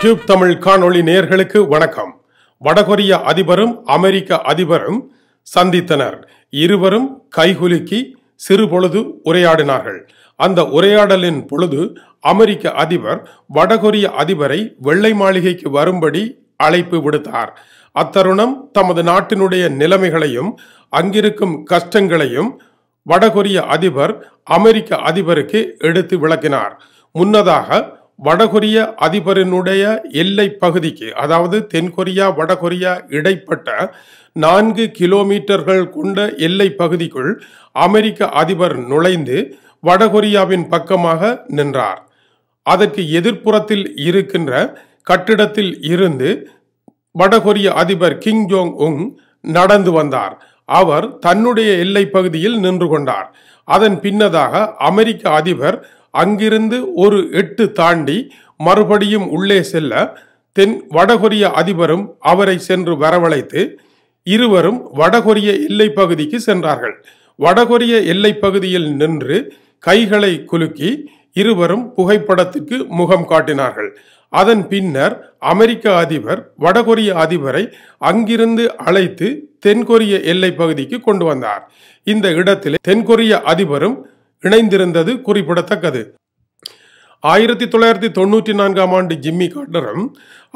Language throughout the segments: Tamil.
டியூப் தமிழ் காணொளி நேர்களுக்கு வணக்கம் வடகொரிய அதிபரும் அமெரிக்க அதிபரும் சந்தித்தனர் இருவரும் கைகுலுக்கி சிறுபொழுது உரையாடினார்கள் அந்த உரையாடலின் பொழுது அமெரிக்க அதிபர் வடகொரிய அதிபரை வெள்ளை மாளிகைக்கு வரும்படி அழைப்பு விடுத்தார் அத்தருணம் தமது நாட்டினுடைய நிலைமைகளையும் அங்கிருக்கும் கஷ்டங்களையும் வடகொரிய அதிபர் அமெரிக்க அதிபருக்கு எடுத்து விளக்கினார் முன்னதாக வடகொரிய அதிபரினுடைய எல்லை பகுதிக்கு அதாவது தென்கொரியா வடகொரியா இடைப்பட்ட நான்கு கிலோமீட்டர்கள் கொண்ட எல்லை பகுதிக்குள் அமெரிக்க அதிபர் நுழைந்து வடகொரியாவின் பக்கமாக நின்றார் அதற்கு எதிர்ப்புறத்தில் இருக்கின்ற கட்டிடத்தில் இருந்து வடகொரிய அதிபர் கிங் ஜோங் உங் நடந்து வந்தார் அவர் தன்னுடைய எல்லை பகுதியில் நின்று கொண்டார் அதன் பின்னதாக அமெரிக்க அதிபர் அங்கிருந்து ஒரு எட்டு தாண்டி மறுபடியும் உள்ளே செல்ல தென் வடகொரிய அதிபரும் அவரை சென்று வரவழைத்து இருவரும் வடகொரிய எல்லை பகுதிக்கு சென்றார்கள் வடகொரிய எல்லை பகுதியில் நின்று கைகளை குலுக்கி இருவரும் புகைப்படத்துக்கு முகம் காட்டினார்கள் அதன் பின்னர் அமெரிக்க அதிபர் வடகொரிய அதிபரை அங்கிருந்து அழைத்து தென்கொரிய எல்லை பகுதிக்கு கொண்டு வந்தார் இந்த இடத்தில் தென்கொரிய அதிபரும் இணைந்திருந்தது குறிப்பிடத்தக்கது ஆயிரத்தி தொள்ளாயிரத்தி தொண்ணூற்றி நான்காம் ஆண்டு ஜிம்மி கார்டரும்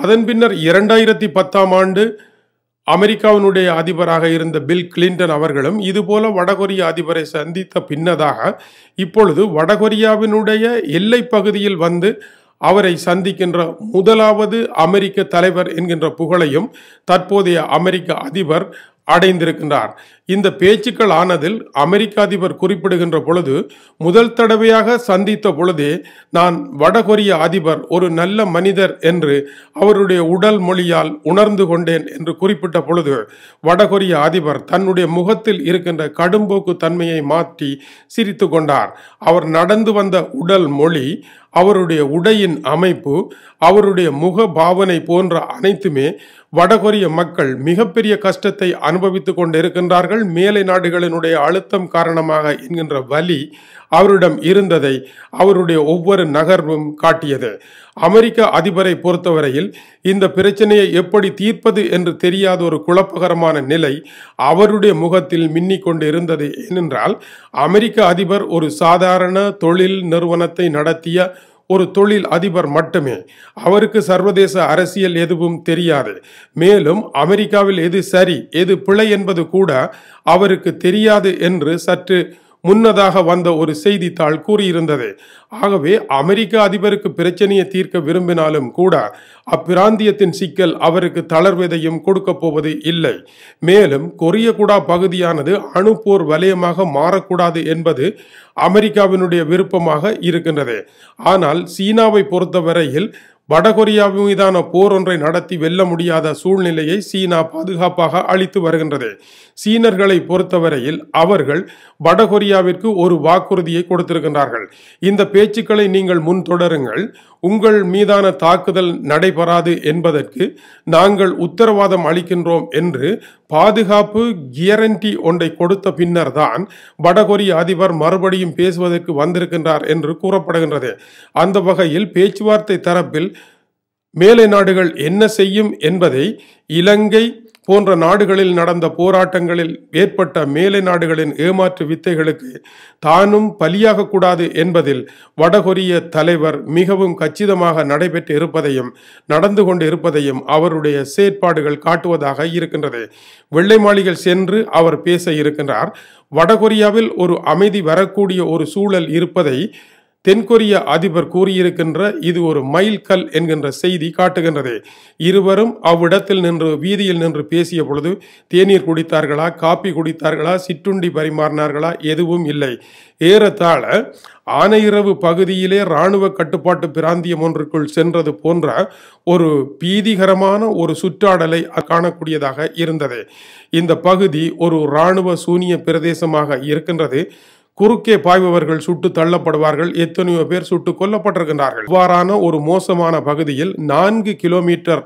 அதன் பின்னர் இரண்டாயிரத்தி பத்தாம் ஆண்டு அமெரிக்காவினுடைய அதிபராக இருந்த பில் கிளின்டன் அவர்களும் இதுபோல வடகொரிய அதிபரை சந்தித்த பின்னதாக இப்பொழுது வடகொரியாவினுடைய எல்லை பகுதியில் வந்து அவரை சந்திக்கின்ற முதலாவது அமெரிக்க தலைவர் என்கின்ற புகழையும் தற்போதைய அமெரிக்க அதிபர் அடைந்திருக்கின்றார் இந்த பேச்சுக்கள் ஆனதில் அமெரிக்க அதிபர் குறிப்பிடுகின்ற பொழுது முதல் தடவையாக சந்தித்த பொழுதே நான் வடகொரிய அதிபர் ஒரு நல்ல மனிதர் என்று அவருடைய உடல் மொழியால் உணர்ந்து கொண்டேன் என்று குறிப்பிட்ட பொழுது வடகொரிய அதிபர் தன்னுடைய முகத்தில் இருக்கின்ற கடும்போக்கு தன்மையை மாற்றி சிரித்து கொண்டார் அவர் நடந்து வந்த உடல் மொழி அவருடைய உடையின் அமைப்பு அவருடைய முக பாவனை போன்ற அனைத்துமே வடகொரிய மக்கள் மிகப்பெரிய கஷ்டத்தை அனுபவித்து கொண்டிருக்கின்றார்கள் நாடுகள் மேலை நாடுகளினுடைய அழுத்தம் காரணமாக என்கின்ற வலி அவரிடம் இருந்ததை அவருடைய ஒவ்வொரு நகர்வும் காட்டியது அமெரிக்க அதிபரை பொறுத்தவரையில் இந்த பிரச்சனையை எப்படி தீர்ப்பது என்று தெரியாத ஒரு குழப்பகரமான நிலை அவருடைய முகத்தில் மின்னிக் கொண்டு இருந்தது ஏனென்றால் அமெரிக்க அதிபர் ஒரு சாதாரண தொழில் நிறுவனத்தை நடத்திய ஒரு தொழில் அதிபர் மட்டுமே அவருக்கு சர்வதேச அரசியல் எதுவும் தெரியாது மேலும் அமெரிக்காவில் எது சரி எது பிழை என்பது கூட அவருக்கு தெரியாது என்று சற்று முன்னதாக வந்த ஒரு செய்தித்தாள் கூறியிருந்தது ஆகவே அமெரிக்க அதிபருக்கு பிரச்சனையை தீர்க்க விரும்பினாலும் கூட அப்பிராந்தியத்தின் சிக்கல் அவருக்கு தளர்வதையும் கொடுக்கப் போவது இல்லை மேலும் கொரிய குடா பகுதியானது அணுப்போர் வலயமாக மாறக்கூடாது என்பது அமெரிக்காவினுடைய விருப்பமாக இருக்கின்றது ஆனால் சீனாவை பொறுத்தவரையில் வடகொரியா மீதான போர் ஒன்றை நடத்தி வெல்ல முடியாத சூழ்நிலையை சீனா பாதுகாப்பாக அளித்து வருகின்றது சீனர்களை பொறுத்தவரையில் அவர்கள் வடகொரியாவிற்கு ஒரு வாக்குறுதியை கொடுத்திருக்கின்றார்கள் இந்த பேச்சுக்களை நீங்கள் முன் தொடருங்கள் உங்கள் மீதான தாக்குதல் நடைபெறாது என்பதற்கு நாங்கள் உத்தரவாதம் அளிக்கின்றோம் என்று பாதுகாப்பு கியரண்டி ஒன்றை கொடுத்த பின்னர் தான் வடகொரிய அதிபர் மறுபடியும் பேசுவதற்கு வந்திருக்கின்றார் என்று கூறப்படுகின்றது அந்த வகையில் பேச்சுவார்த்தை தரப்பில் மேலை நாடுகள் என்ன செய்யும் என்பதை இலங்கை போன்ற நாடுகளில் நடந்த போராட்டங்களில் ஏற்பட்ட மேலை நாடுகளின் ஏமாற்று வித்தைகளுக்கு தானும் பலியாகக்கூடாது என்பதில் வடகொரிய தலைவர் மிகவும் கச்சிதமாக நடைபெற்று இருப்பதையும் நடந்து கொண்டு இருப்பதையும் அவருடைய செயற்பாடுகள் காட்டுவதாக இருக்கின்றது வெள்ளை மாளிகள் சென்று அவர் பேச இருக்கின்றார் வடகொரியாவில் ஒரு அமைதி வரக்கூடிய ஒரு சூழல் இருப்பதை தென்கொரிய அதிபர் கூறியிருக்கின்ற இது ஒரு மைல் கல் என்கின்ற செய்தி காட்டுகின்றது இருவரும் அவ்விடத்தில் நின்று வீதியில் நின்று பேசிய பொழுது தேநீர் குடித்தார்களா காப்பி குடித்தார்களா சிற்றுண்டி பரிமாறினார்களா எதுவும் இல்லை ஏறத்தாழ ஆனையிரவு பகுதியிலே இராணுவ கட்டுப்பாட்டு பிராந்தியம் ஒன்றுக்குள் சென்றது போன்ற ஒரு பீதிகரமான ஒரு சுற்றாடலை காணக்கூடியதாக இருந்தது இந்த பகுதி ஒரு இராணுவ சூனிய பிரதேசமாக இருக்கின்றது குறுக்கே பாய்பவர்கள் சுட்டு தள்ளப்படுவார்கள் எத்தனையோ பேர் சுட்டு கொல்லப்பட்டிருக்கிறார்கள் இவ்வாறான ஒரு மோசமான பகுதியில் நான்கு கிலோமீட்டர்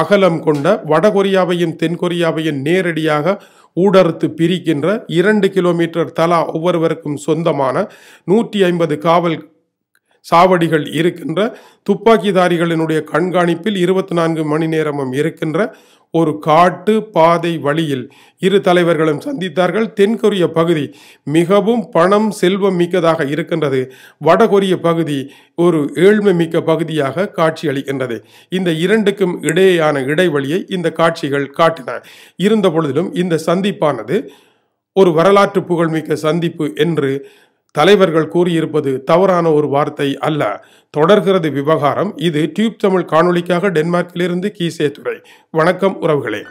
அகலம் கொண்ட வடகொரியாவையும் தென்கொரியாவையும் நேரடியாக ஊடறுத்து பிரிக்கின்ற இரண்டு கிலோமீட்டர் தலா ஒவ்வொருவருக்கும் சொந்தமான நூற்றி ஐம்பது காவல் சாவடிகள் இருக்கின்ற துப்பாக்கிதாரிகளினுடைய கண்காணிப்பில் இருபத்தி நான்கு மணி நேரமும் இருக்கின்ற ஒரு காட்டு பாதை வழியில் இரு தலைவர்களும் சந்தித்தார்கள் தென்கொரிய பகுதி மிகவும் பணம் செல்வம் மிக்கதாக இருக்கின்றது வடகொரிய பகுதி ஒரு ஏழ்மை மிக்க பகுதியாக காட்சி அளிக்கின்றது இந்த இரண்டுக்கும் இடையேயான இடைவெளியை இந்த காட்சிகள் காட்டின இருந்த பொழுதிலும் இந்த சந்திப்பானது ஒரு வரலாற்று புகழ்மிக்க சந்திப்பு என்று தலைவர்கள் கூறியிருப்பது தவறான ஒரு வார்த்தை அல்ல தொடர்கிறது விவகாரம் இது டியூப் தமிழ் காணொலிக்காக டென்மார்க்கிலிருந்து கீசே துறை வணக்கம் உறவுகளே